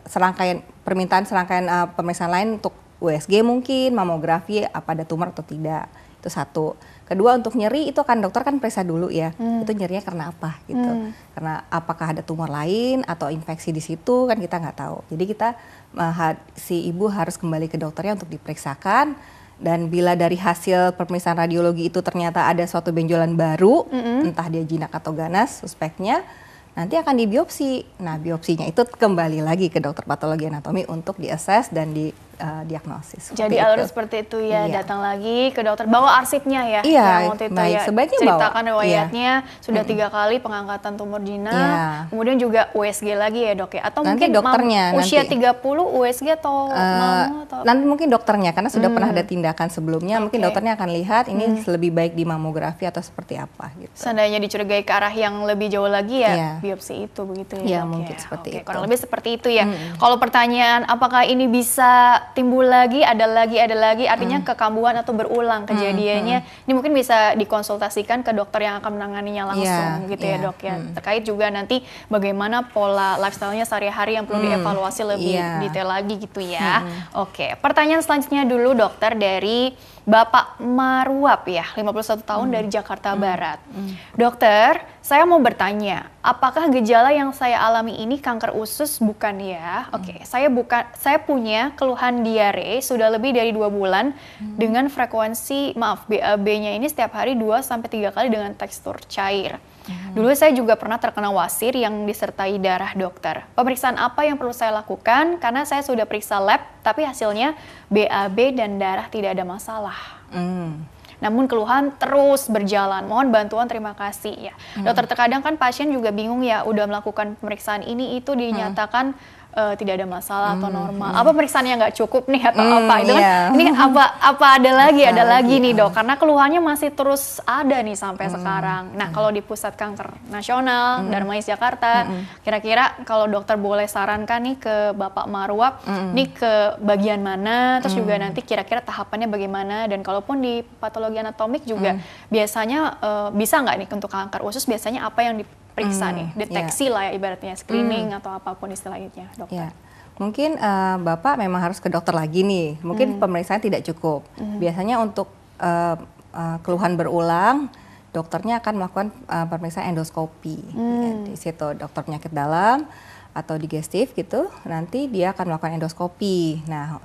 serangkaian permintaan serangkaian uh, pemeriksaan lain untuk USG mungkin, mamografi apa ada tumor atau tidak. Itu satu. Kedua untuk nyeri itu kan dokter kan periksa dulu ya, hmm. itu nyerinya karena apa gitu. Hmm. Karena apakah ada tumor lain atau infeksi di situ kan kita nggak tahu. Jadi kita eh, si ibu harus kembali ke dokternya untuk diperiksakan dan bila dari hasil pemeriksaan radiologi itu ternyata ada suatu benjolan baru, -hmm. entah dia jinak atau ganas suspeknya, nanti akan dibiopsi. Nah, biopsinya itu kembali lagi ke dokter patologi anatomi untuk diassess dan di uh, diagnosis. Jadi alur seperti itu ya, iya. datang lagi ke dokter, bawa arsipnya ya. Iya, ya, ya. Sebaiknya ceritakan bawa. Iya. riwayatnya iya. sudah mm -hmm. tiga kali pengangkatan tumor jinak, iya. kemudian juga USG lagi ya dok ya, atau nanti mungkin dokternya eh, mam, usia nanti, 30 USG atau uh, mama atau nanti mungkin dokternya karena sudah hmm. pernah ada hmm. tindakan sebelumnya, okay. mungkin dokternya akan lihat ini hmm. lebih baik di mamografi atau seperti apa. Gitu. Seandainya dicurigai ke arah yang lebih jauh lagi ya iya. biopsi itu begitu ya. Iya mungkin ya. seperti okay. itu. Kurang lebih seperti itu ya. Hmm. Kalau pertanyaan apakah ini bisa timbul lagi, ada lagi, ada lagi, artinya hmm. kekambuhan atau berulang hmm, kejadiannya. Hmm. Ini mungkin bisa dikonsultasikan ke dokter yang akan menanganinya iya, langsung, yeah. gitu yeah. ya iya. dok ya. Hmm. Terkait juga nanti bagaimana pola lifestyle-nya sehari-hari yang perlu hmm. dievaluasi lebih yeah. detail lagi gitu ya. Hmm, hmm. Oke, pertanyaan selanjutnya dulu dokter dari Bapak Maruap ya, 51 tahun hmm. dari Jakarta hmm. Barat. Hmm. Dokter, saya mau bertanya, apakah gejala yang saya alami ini kanker usus bukan ya? Hmm. Oke, okay, saya bukan saya punya keluhan diare sudah lebih dari dua bulan hmm. dengan frekuensi maaf BAB-nya eh, ini setiap hari 2 sampai tiga kali dengan tekstur cair. Hmm. Dulu saya juga pernah terkena wasir yang disertai darah dokter. Pemeriksaan apa yang perlu saya lakukan? Karena saya sudah periksa lab tapi hasilnya BAB dan darah tidak ada masalah. Mm. Namun keluhan terus berjalan. Mohon bantuan, terima kasih ya. Mm. Dokter terkadang kan pasien juga bingung ya, udah melakukan pemeriksaan ini itu hmm. dinyatakan mm uh, tidak ada masalah atau hmm, normal. Hmm. Apa periksaannya nggak cukup nih atau hmm, apa? Itu kan yeah. ini apa apa ada lagi ada lagi nih dok. Hmm. Karena keluhannya masih terus ada nih sampai hmm. sekarang. Nah kalau di pusat kanker nasional hmm. Darmais Jakarta, kira-kira hmm. kalau dokter boleh sarankan nih ke Bapak Marwab, hmm. nih ke bagian mana? Terus hmm. juga nanti kira-kira tahapannya bagaimana? Dan kalaupun di patologi anatomik juga hmm. biasanya uh, bisa nggak nih untuk kanker usus biasanya apa yang di periksa hmm, nih, ya. deteksi yeah. lah ya ibaratnya, screening hmm. atau apapun istilahnya dokter. Yeah. Mungkin uh, Bapak memang harus ke dokter lagi nih, mungkin hmm. pemeriksaan tidak cukup. Hmm. Biasanya untuk uh, uh, keluhan berulang, dokternya akan melakukan uh, pemeriksaan endoskopi. Ya, hmm. Ya, di situ dokter penyakit dalam atau digestif gitu, nanti dia akan melakukan endoskopi. Nah,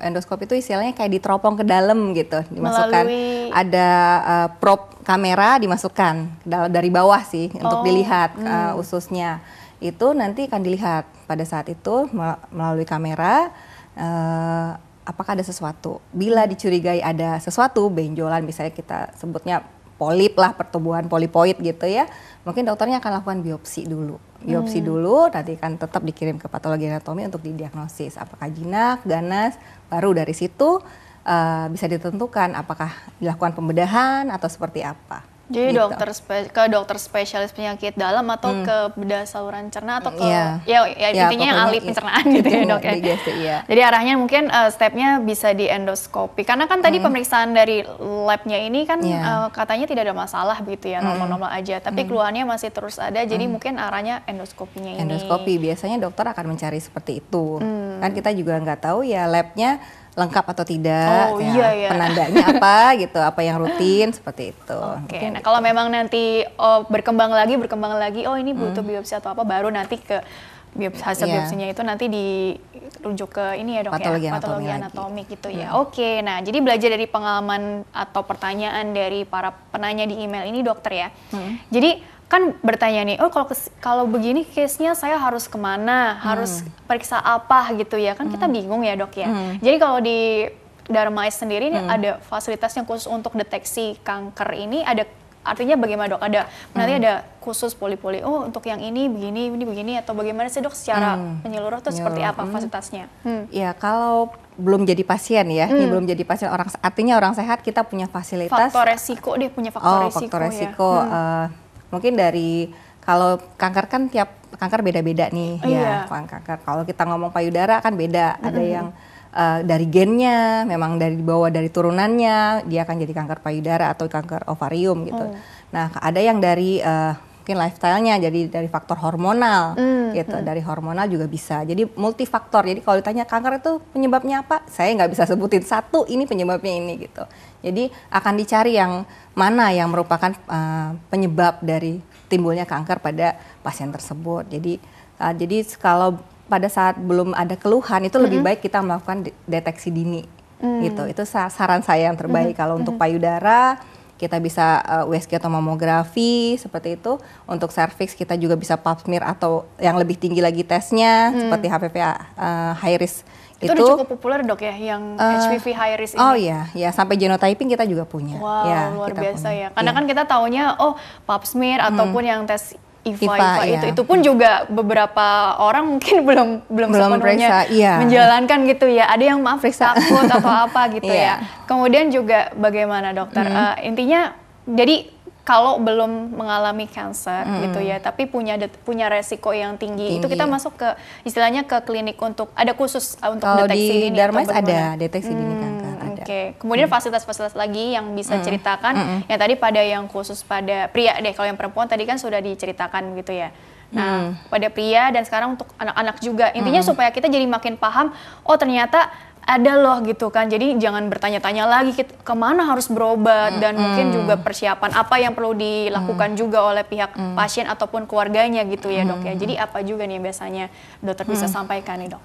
endoskop itu istilahnya kayak diteropong ke dalam gitu, dimasukkan Melalui... ada uh, eh, prop kamera dimasukkan dari bawah sih oh. untuk dilihat eh, hmm. uh, ususnya. Itu nanti akan dilihat pada saat itu melalui kamera uh, apakah ada sesuatu. Bila dicurigai ada sesuatu benjolan misalnya kita sebutnya polip lah pertumbuhan polipoid gitu ya mungkin dokternya akan lakukan biopsi dulu biopsi hmm. dulu nanti kan tetap dikirim ke patologi anatomi untuk didiagnosis apakah jinak ganas baru dari situ uh, bisa ditentukan apakah dilakukan pembedahan atau seperti apa jadi gitu. dokter ke dokter spesialis penyakit dalam atau hmm. ke bedah saluran cerna atau ke yeah. ya, ya, ya intinya yang ahli pencernaan gitu ya dok ya. iya. Jadi arahnya mungkin uh, stepnya bisa di endoskopi karena kan tadi hmm. pemeriksaan dari labnya ini kan yeah. Iya. uh, katanya tidak ada masalah gitu ya hmm. normal-normal aja tapi hmm. keluhannya masih terus ada jadi hmm. mungkin arahnya endoskopinya ini. Endoskopi biasanya dokter akan mencari seperti itu hmm. kan kita juga nggak tahu ya labnya lengkap atau tidak, oh, ya, iya, iya. penandanya apa gitu, apa yang rutin seperti itu. Oke, okay. nah kalau memang nanti oh, berkembang lagi, berkembang lagi, oh ini butuh hmm. biopsi atau apa, baru nanti ke biopsi hasil yeah. biopsinya itu nanti dirujuk ke ini ya dok patologi ya patologi anatomi gitu ya. Hmm. Oke, okay. nah jadi belajar dari pengalaman atau pertanyaan dari para penanya di email ini dokter ya. Hmm. Jadi kan bertanya nih, oh kalau kalau begini case-nya saya harus kemana, harus hmm. periksa apa gitu ya, kan hmm. kita bingung ya dok ya. Hmm. Jadi kalau di Darmais sendiri hmm. ada fasilitas yang khusus untuk deteksi kanker ini ada artinya bagaimana dok ada nanti hmm. ada khusus poli-poli oh untuk yang ini begini ini begini atau bagaimana sih dok secara hmm. menyeluruh itu seperti apa hmm. fasilitasnya hmm. ya kalau belum jadi pasien ya, ya, hmm. belum jadi pasien orang artinya orang sehat kita punya fasilitas faktor resiko deh punya faktor oh, resiko faktor ya. resiko ya. hmm. Eh, mungkin dari kalau kanker kan tiap kanker beda-beda nih oh, ya iya. Kan kanker. Kalau kita ngomong payudara kan beda, mm -hmm. ada yang uh, dari gennya, memang dari bawah dari turunannya dia akan jadi kanker payudara atau kanker ovarium gitu. Oh. Nah, ada yang dari uh, mungkin lifestyle-nya jadi dari faktor hormonal mm, gitu mm. dari hormonal juga bisa jadi multifaktor jadi kalau ditanya kanker itu penyebabnya apa saya nggak bisa sebutin satu ini penyebabnya ini gitu jadi akan dicari yang mana yang merupakan uh, penyebab dari timbulnya kanker pada pasien tersebut jadi uh, jadi kalau pada saat belum ada keluhan itu -hmm. lebih baik kita melakukan deteksi dini mm. gitu itu saran saya yang terbaik -hmm. kalau untuk hmm. payudara kita bisa uh, eh, USG atau mamografi seperti itu. Untuk cervix kita juga bisa pap smear atau yang lebih tinggi lagi tesnya hmm. seperti HPV uh, eh, high risk. Itu, itu cukup populer dok ya yang uh, eh, HPV high risk Oh iya, ya sampai genotyping kita juga punya. Wow, ya, luar biasa punya. ya. Karena ya. kan kita taunya oh pap smear hmm. ataupun yang tes IVA, IVA, IFA iya. itu itu pun juga beberapa orang mungkin belum belum, belum sepenuhnya periksa, iya. menjalankan gitu ya. Ada yang maaf periksa. takut atau apa gitu ya. iya. ya. Kemudian juga bagaimana dokter? Mm. Uh, intinya jadi kalau belum mengalami kanker mm. gitu ya, tapi punya punya resiko yang tinggi, tinggi, itu kita masuk ke istilahnya ke klinik untuk ada khusus eh, untuk kalau deteksi di dini. Darmais ada deteksi hmm. dini kan. Oke, okay. kemudian hmm. fasilitas-fasilitas lagi yang bisa -hmm. ceritakan. -hmm. hmm. Yang tadi pada yang khusus pada pria deh, kalau yang perempuan tadi kan sudah diceritakan gitu ya. Nah, hmm. pada pria dan sekarang untuk anak-anak juga. Intinya hmm. supaya kita jadi makin paham. Oh ternyata ada loh gitu kan. Jadi jangan bertanya-tanya lagi kita, kemana harus berobat hmm, dan mungkin juga persiapan apa yang perlu dilakukan juga oleh pihak pasien ataupun keluarganya gitu ya dok ya. Jadi apa juga nih biasanya dokter bisa sampaikan nih dok?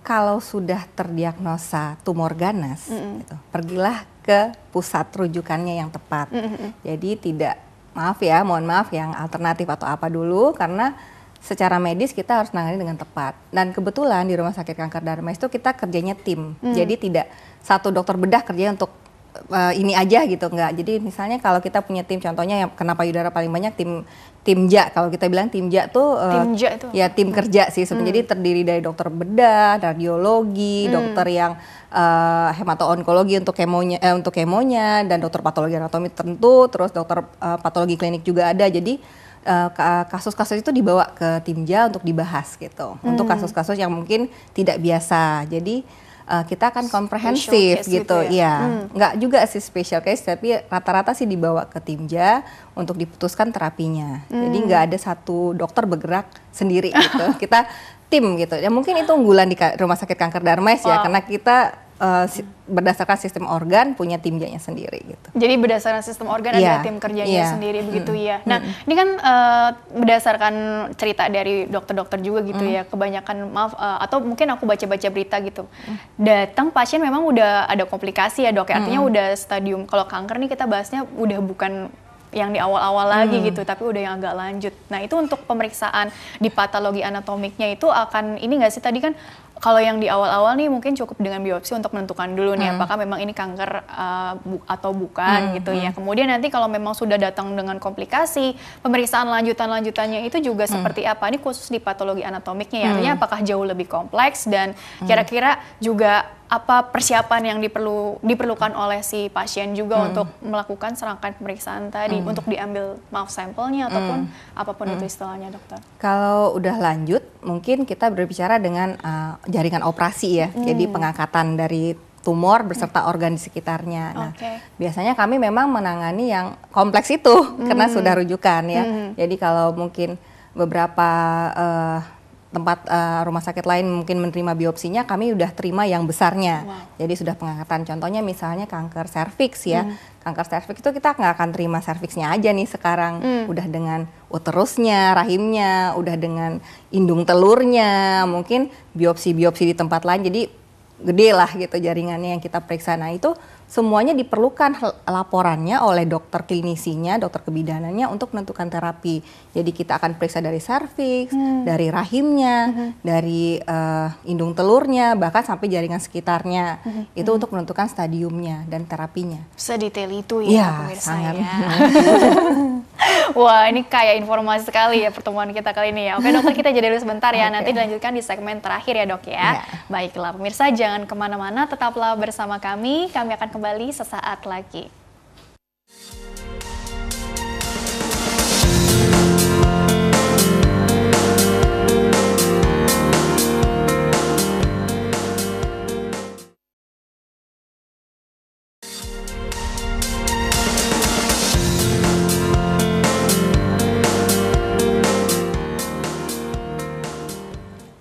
kalau sudah terdiagnosa tumor ganas, mm -hmm. gitu, pergilah ke pusat rujukannya yang tepat. Mm -hmm. Jadi tidak maaf ya, mohon maaf yang alternatif atau apa dulu karena secara medis kita harus nangani dengan tepat. Dan kebetulan di Rumah Sakit Kanker Darmais itu kita kerjanya tim. Mm. Jadi tidak satu dokter bedah kerjanya untuk uh, ini aja gitu enggak. Jadi misalnya kalau kita punya tim contohnya yang kenapa Yudara paling banyak tim tim ja kalau kita bilang tim ja tuh uh, tim ja itu ya tim kerja sih sebenarnya hmm. jadi terdiri dari dokter bedah, radiologi, hmm. dokter yang uh, hemato-onkologi untuk kemonya eh, untuk kemonya dan dokter patologi anatomi tentu terus dokter uh, patologi klinik juga ada. Jadi kasus-kasus itu dibawa ke tim ja untuk dibahas gitu. Hmm. Untuk kasus-kasus yang mungkin tidak biasa. Jadi uh, kita akan komprehensif gitu, gitu ya. ya. Hmm. Nggak juga sih special case, tapi rata-rata sih dibawa ke timja untuk diputuskan terapinya. Hmm. Jadi nggak ada satu dokter bergerak sendiri gitu. kita tim gitu. Ya mungkin itu unggulan di rumah sakit kanker Darmais wow. ya, oh. karena kita Eh, berdasarkan sistem organ punya timnya sendiri gitu. Jadi berdasarkan sistem organ yeah. ada iya. tim kerjanya yeah. sendiri begitu ya. Nah, mm. ini kan uh, berdasarkan cerita dari dokter-dokter juga gitu mm. ya. Kebanyakan maaf uh, atau mungkin aku baca-baca berita gitu. Mm. Datang pasien memang udah ada komplikasi ya, Dok. Ya? Artinya mm. udah stadium kalau kanker nih kita bahasnya udah bukan yang di awal-awal hmm. lagi mm. gitu, tapi udah yang agak lanjut. Nah itu untuk pemeriksaan di patologi anatomiknya itu akan ini nggak sih tadi kan kalau yang di awal-awal nih mungkin cukup dengan biopsi untuk menentukan dulu nih hmm. apakah memang ini kanker uh, bu atau bukan hmm. gitu hmm. ya. Kemudian nanti kalau memang sudah datang dengan komplikasi, pemeriksaan lanjutan-lanjutannya itu juga hmm. seperti apa? Ini khusus di patologi anatomiknya ya. Hmm. Artinya apakah jauh lebih kompleks dan hmm. kira-kira juga apa persiapan yang diperlu diperlukan oleh si pasien juga hmm. untuk melakukan serangkaian pemeriksaan tadi hmm. untuk diambil maaf sampelnya ataupun hmm. apapun hmm. itu istilahnya dokter. Kalau udah lanjut mungkin kita berbicara dengan uh, jaringan operasi ya, hmm. jadi pengangkatan dari tumor beserta organ di sekitarnya. Nah, biasanya kami memang menangani yang kompleks itu hmm. karena sudah rujukan ya. Hmm. Jadi kalau mungkin beberapa uh, tempat uh, rumah sakit lain mungkin menerima biopsinya, kami sudah terima yang besarnya. Wow. Jadi sudah pengangkatan. Contohnya misalnya kanker serviks ya. Hmm. Kanker serviks itu kita nggak akan terima serviksnya aja nih sekarang. Hmm. Udah dengan uterusnya, rahimnya, udah dengan indung telurnya, mungkin biopsi-biopsi di tempat lain. Jadi gede lah gitu jaringannya yang kita periksa. Nah itu semuanya diperlukan laporannya oleh dokter klinisinya, dokter kebidanannya untuk menentukan terapi. Jadi kita akan periksa dari serviks, hmm. dari rahimnya, hmm. dari uh, eh, indung telurnya, bahkan sampai jaringan sekitarnya. Hmm. Itu hmm. untuk menentukan stadiumnya dan terapinya. Sedetail itu ya, iya, ya pemirsa sangat. ya. Wah, ini kayak informasi sekali ya pertemuan kita kali ini ya. Oke dokter, kita jadi dulu sebentar ya. Okay. Nanti dilanjutkan di segmen terakhir ya dok ya. ya. Baiklah pemirsa, jangan kemana-mana. Tetaplah bersama kami. Kami akan kembali kembali sesaat lagi.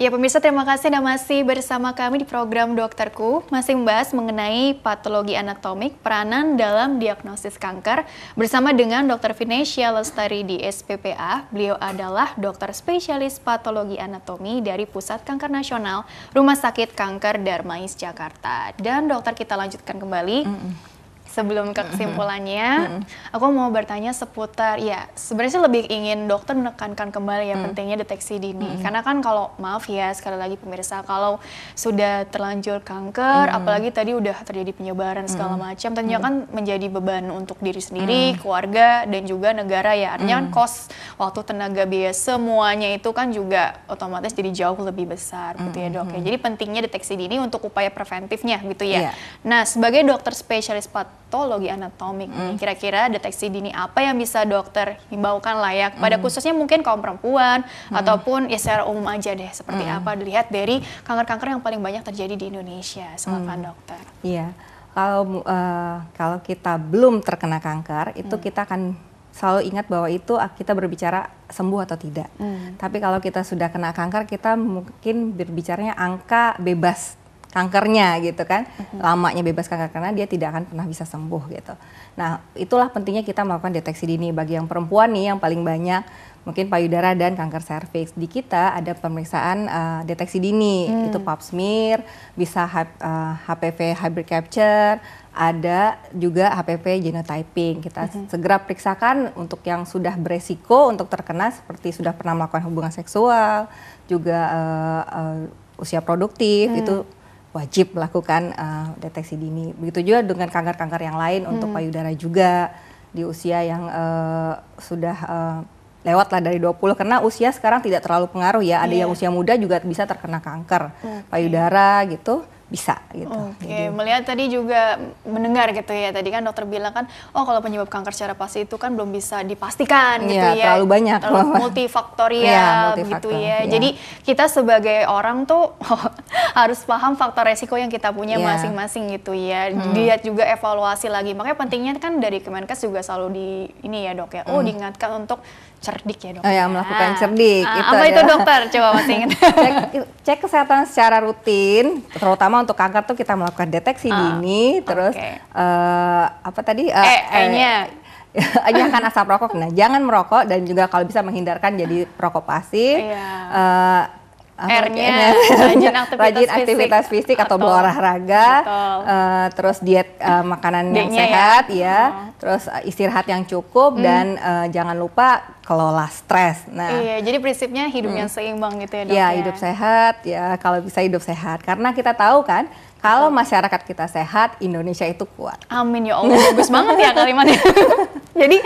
Ya pemirsa terima kasih Anda masih bersama kami di program Dokterku masih membahas mengenai patologi anatomik peranan dalam diagnosis kanker bersama dengan Dr. Vinesia Lestari di SPPA. Beliau adalah dokter spesialis patologi anatomi dari Pusat Kanker Nasional Rumah Sakit Kanker Darmais Jakarta. Dan dokter kita lanjutkan kembali. Mm -mm sebelum ke kesimpulannya, aku mau bertanya seputar ya sebenarnya sih lebih ingin dokter menekankan kembali ya mm. pentingnya deteksi dini. Karena kan kalau maaf ya sekali lagi pemirsa kalau sudah terlanjur kanker, apalagi tadi udah terjadi penyebaran segala macam, tentunya kan menjadi beban untuk diri sendiri, keluarga dan juga negara ya. Artinya mm kan kos waktu tenaga biaya semuanya itu kan juga otomatis jadi jauh lebih besar mm gitu ya dok ya. Jadi pentingnya deteksi dini untuk upaya preventifnya gitu ya. Iya. Nah sebagai dokter spesialis patologi anatomik mm. Kira-kira deteksi dini apa yang bisa dokter himbaukan layak pada mm. khususnya mungkin kaum perempuan mm. ataupun ya secara umum aja deh seperti mm. apa dilihat dari kanker-kanker yang paling banyak terjadi di Indonesia. Silakan mm. dokter. Iya. Kalau uh, kalau kita belum terkena kanker itu mm. kita akan selalu ingat bahwa itu kita berbicara sembuh atau tidak. Hmm. Tapi kalau kita sudah kena kanker, kita mungkin berbicaranya angka bebas kankernya gitu kan mm-hmm. lamanya bebas kanker karena dia tidak akan pernah bisa sembuh gitu. Nah itulah pentingnya kita melakukan deteksi dini bagi yang perempuan nih yang paling banyak mungkin payudara dan kanker serviks di kita ada pemeriksaan uh, deteksi dini mm. itu Pap smear bisa uh, eh, HPV hybrid capture ada juga HPV genotyping. Kita hmm segera periksakan untuk yang sudah beresiko untuk terkena seperti sudah pernah melakukan hubungan seksual, juga uh, uh, usia produktif mm. itu wajib melakukan uh, deteksi dini. Begitu juga dengan kanker-kanker yang lain hmm. untuk payudara juga di usia yang uh, sudah uh, lewat lah dari 20 karena usia sekarang tidak terlalu pengaruh ya. Ada yeah. yang iya. usia muda juga bisa terkena kanker okay. payudara gitu bisa gitu. Oke, okay. melihat tadi juga mendengar gitu ya. Tadi kan dokter bilang kan, oh kalau penyebab kanker secara pasti itu kan belum bisa dipastikan iya, gitu ya. ya. Terlalu banyak. Terlalu multifaktorial ya, multifaktor, gitu ya. ya. Jadi kita sebagai orang tuh harus paham faktor resiko yang kita punya iya. masing-masing ya. gitu ya. Hmm. Lihat juga evaluasi lagi. Makanya pentingnya kan dari Kemenkes juga selalu di ini ya dok ya. Oh hmm. diingatkan untuk cerdik ya dokter. Oh, ya, melakukan ah. cerdik. Nah, itu apa itu dokter? Coba masih ingat. cek, cek kesehatan secara rutin, terutama untuk kanker tuh kita melakukan deteksi ah, dini, terus okay. uh, eh, apa tadi? Uh, eh, eh, nya eh, akan asap rokok. Nah, jangan merokok dan juga kalau bisa menghindarkan jadi rokok pasif. Yeah. Iya. Uh, R-nya rajin aktivitas, rajin aktivitas fisik, atau, berolahraga, uh, terus diet uh, makanan yang ya. sehat, ya, ya. Oh. terus uh, istirahat yang cukup hmm. dan uh, jangan lupa kelola stres. Nah, iya, jadi prinsipnya hidup hmm. yang mm. seimbang gitu ya dok. Iya, ya? hidup sehat ya kalau bisa hidup sehat karena kita tahu kan kalau masyarakat kita sehat, Indonesia itu kuat. Amin ya Allah, bagus banget ya kalimatnya. jadi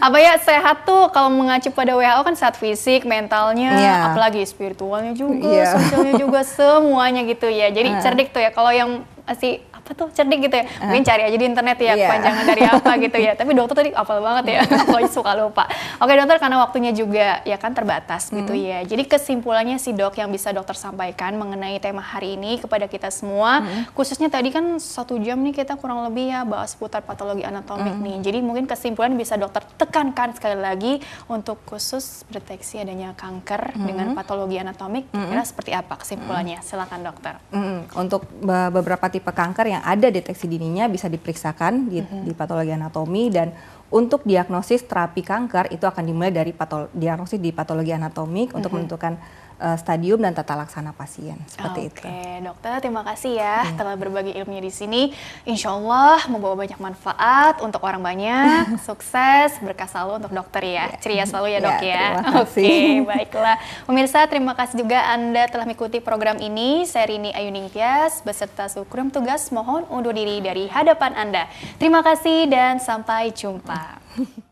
apa ya sehat tuh kalau mengacu pada WHO kan sehat fisik, mentalnya, yeah. apalagi spiritualnya juga, yeah. sosialnya juga semuanya gitu ya. Jadi hmm. cerdik tuh ya kalau yang masih apa tuh cerdik gitu ya mungkin ah. cari aja di internet ya yeah. Iya. panjangan dari apa gitu ya tapi dokter tadi apal banget ya pokoknya suka lupa oke dokter karena waktunya juga ya kan terbatas gitu hmm. gitu ya jadi kesimpulannya sih dok yang bisa dokter sampaikan mengenai tema hari ini kepada kita semua hmm. khususnya tadi kan satu jam nih kita kurang lebih ya bahas seputar patologi anatomik hmm. nih jadi mungkin kesimpulan bisa dokter tekankan sekali lagi untuk khusus deteksi adanya kanker hmm. dengan patologi anatomik hmm. kira seperti apa kesimpulannya hmm. silakan dokter hmm. untuk beberapa tipe kanker yang ada deteksi dininya bisa diperiksakan di, mm -hmm. di patologi anatomi dan untuk diagnosis terapi kanker itu akan dimulai dari patologi diagnosis di patologi anatomi mm -hmm. untuk mm-hmm. menentukan uh, stadium dan tata laksana pasien. Seperti okay. itu. Oke, dokter, terima kasih ya hmm. telah berbagi ilmunya di sini. Insya Allah membawa banyak manfaat untuk orang banyak, sukses, berkah selalu untuk dokter ya. Iya. Ceria selalu ya, iya, Dok ya. ya. Oke, okay, baiklah. Pemirsa, terima kasih juga Anda telah mengikuti program ini. Saya Rini Ayuningtyas beserta Sukrum tugas mohon undur diri dari hadapan Anda. Terima kasih dan sampai jumpa.